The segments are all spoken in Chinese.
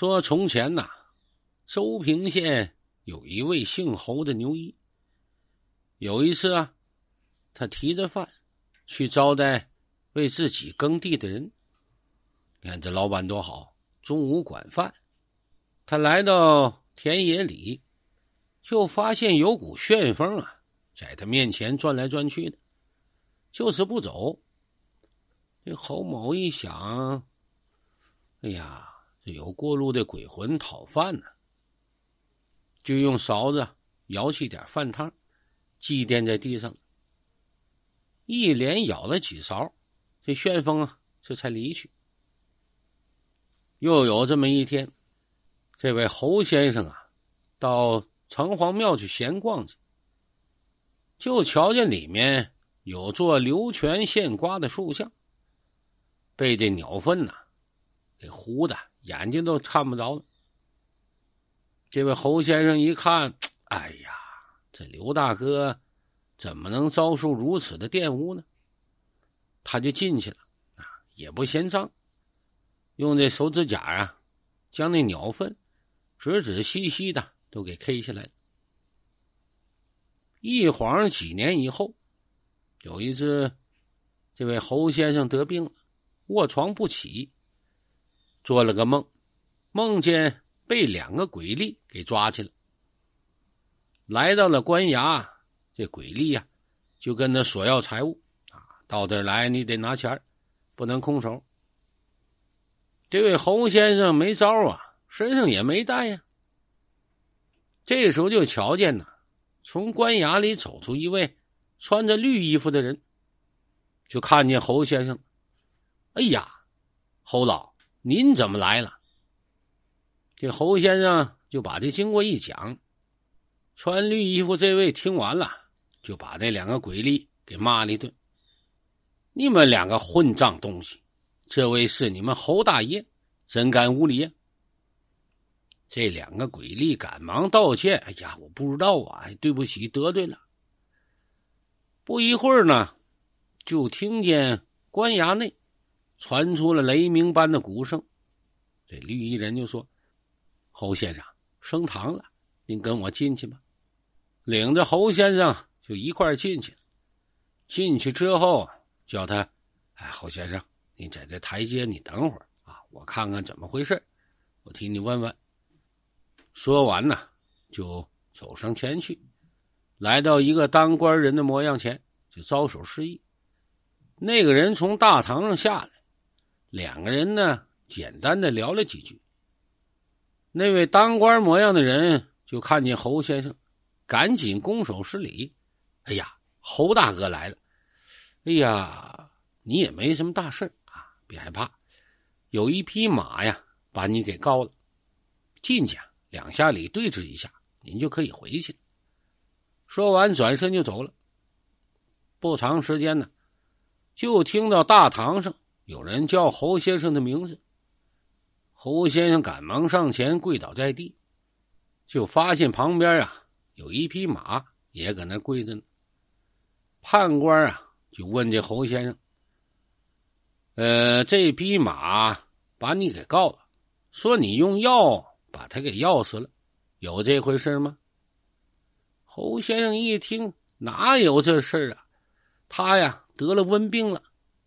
说从前呐，周平县有一位姓侯的牛医。有一次啊，他提着饭去招待为自己耕地的人。你看这老板多好，中午管饭。他来到田野里，就发现有股旋风啊，在他面前转来转去的，就是不走。这侯某一想，哎呀！有过路的鬼魂讨饭呢，就用勺子舀起点饭汤，祭奠在地上。一连舀了几勺，这旋风啊，这才离去。又有这么一天，这位侯先生啊，到城隍庙去闲逛去，就瞧见里面有座流泉献瓜的树像，被这鸟粪呐。给糊的，眼睛都看不着了。这位侯先生一看，哎呀，这刘大哥怎么能遭受如此的玷污呢？他就进去了啊，也不嫌脏，用这手指甲啊，将那鸟粪仔仔细细的都给 K 下来了。一晃几年以后，有一次，这位侯先生得病了，卧床不起。做了个梦，梦见被两个鬼吏给抓去了。来到了官衙，这鬼吏呀，就跟他索要财物啊，到这儿来你得拿钱不能空手。这位侯先生没招啊，身上也没带呀。这时候就瞧见呐，从官衙里走出一位穿着绿衣服的人，就看见侯先生，哎呀，侯老。您怎么来了？这侯先生就把这经过一讲，穿绿衣服这位听完了，就把那两个鬼吏给骂了一顿：“你们两个混账东西！这位是你们侯大爷，真敢无礼！”这两个鬼吏赶忙道歉：“哎呀，我不知道啊，对不起，得罪了。”不一会儿呢，就听见官衙内。传出了雷鸣般的鼓声，这绿衣人就说：“侯先生升堂了，您跟我进去吧。”领着侯先生就一块进去。进去之后，叫他：“哎，侯先生，你在这台阶，你等会儿啊，我看看怎么回事，我替你问问。”说完呢，就走上前去，来到一个当官人的模样前，就招手示意。那个人从大堂上下来。两个人呢，简单的聊了几句。那位当官模样的人就看见侯先生，赶紧拱手施礼：“哎呀，侯大哥来了！哎呀，你也没什么大事啊，别害怕。有一匹马呀，把你给告了。进去两下里对峙一下，您就可以回去了。”说完，转身就走了。不长时间呢，就听到大堂上。有人叫侯先生的名字，侯先生赶忙上前跪倒在地，就发现旁边啊有一匹马也搁那跪着呢。判官啊就问这侯先生：“呃，这匹马把你给告了，说你用药把他给药死了，有这回事吗？”侯先生一听，哪有这事啊？他呀得了瘟病了。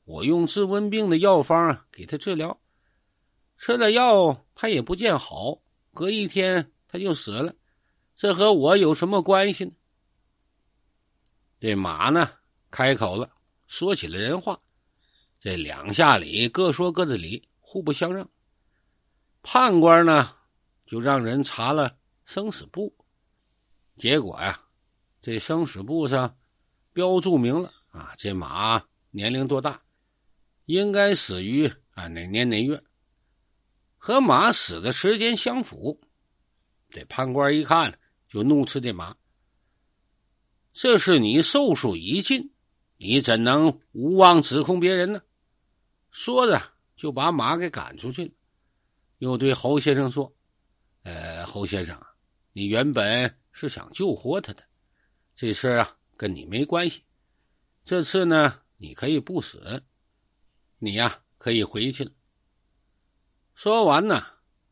我用治瘟病的药方给他治疗，吃了药他也不见好，隔一天他就死了，这和我有什么关系呢？这马呢开口了，说起了人话，这两下里各说各的理，互不相让。判官呢就让人查了生死簿，结果呀，这生死簿上标注明了啊，这马年龄多大？应该死于啊哪年哪月，和马死的时间相符。这判官一看就怒斥这马：“这是你寿数已尽，你怎能无妄指控别人呢？”说着就把马给赶出去了，又对侯先生说：“呃，侯先生，你原本是想救活他的，这事啊跟你没关系。这次呢，你可以不死。”你呀，可以回去了。说完呢，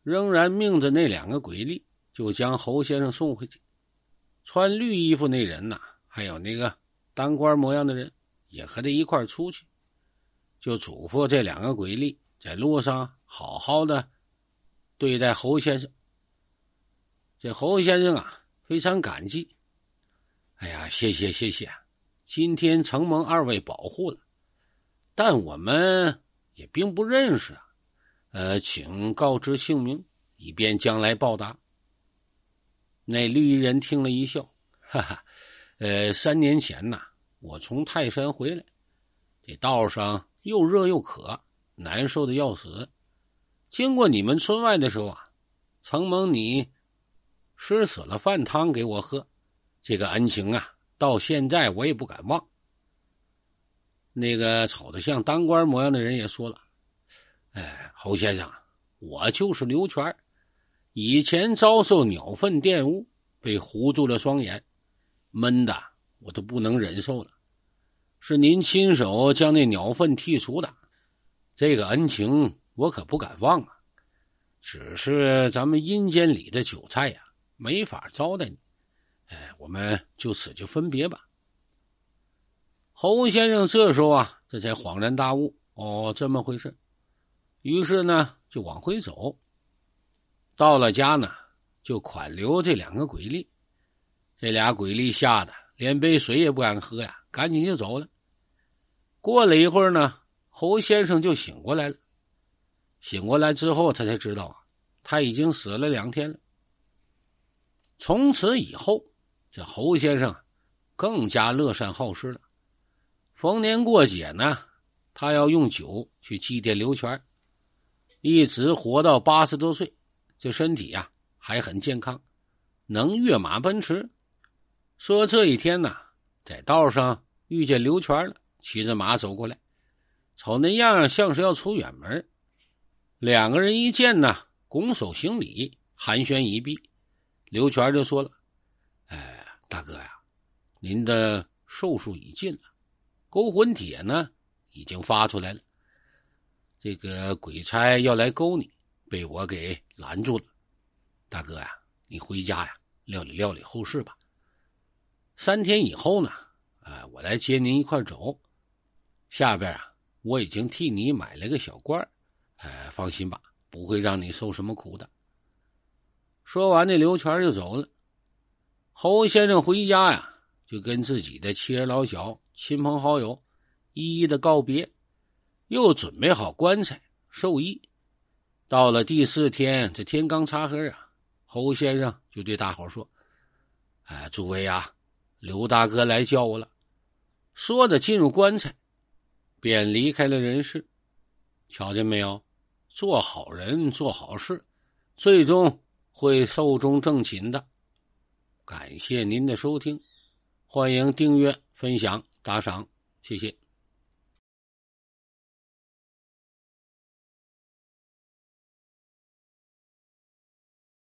仍然命着那两个鬼吏，就将侯先生送回去。穿绿衣服那人呐，还有那个当官模样的人，也和他一块出去，就嘱咐这两个鬼吏在路上好好的对待侯先生。这侯先生啊，非常感激。哎呀，谢谢谢谢，今天承蒙二位保护了。但我们也并不认识啊，呃，请告知姓名，以便将来报答。那绿衣人听了一笑，哈哈，呃，三年前呐，我从泰山回来，这道上又热又渴，难受的要死。经过你们村外的时候啊，承蒙你施死了饭汤给我喝，这个恩情啊，到现在我也不敢忘。那个瞅着像当官模样的人也说了：“哎，侯先生，我就是刘全，以前遭受鸟粪玷污，被糊住了双眼，闷的我都不能忍受了。是您亲手将那鸟粪剔除的，这个恩情我可不敢忘啊。只是咱们阴间里的酒菜呀，没法招待你。哎，我们就此就分别吧。”侯先生这时候啊，这才恍然大悟，哦，这么回事。于是呢，就往回走。到了家呢，就款留这两个鬼吏。这俩鬼吏吓得连杯水也不敢喝呀，赶紧就走了。过了一会儿呢，侯先生就醒过来了。醒过来之后，他才知道啊，他已经死了两天了。从此以后，这侯先生更加乐善好施了。逢年过节呢，他要用酒去祭奠刘全，一直活到八十多岁，这身体呀还很健康，能跃马奔驰。说这一天呢，在道上遇见刘全了，骑着马走过来，瞅那样像是要出远门。两个人一见呢，拱手行礼，寒暄一毕，刘全就说了：“哎，大哥呀，您的寿数已尽了。”勾魂帖呢，已经发出来了。这个鬼差要来勾你，被我给拦住了。大哥呀，你回家呀，料理料理后事吧。三天以后呢，哎，我来接您一块走。下边啊，我已经替你买了个小官呃，放心吧，不会让你受什么苦的。说完，那刘全就走了。侯先生回家呀，就跟自己的妻儿老小。亲朋好友一一的告别，又准备好棺材寿衣。到了第四天，这天刚擦黑啊，侯先生就对大伙说：“哎，诸位啊，刘大哥来叫我了。”说着进入棺材，便离开了人世。瞧见没有，做好人做好事，最终会寿终正寝的。感谢您的收听，欢迎订阅分享。打赏，谢谢。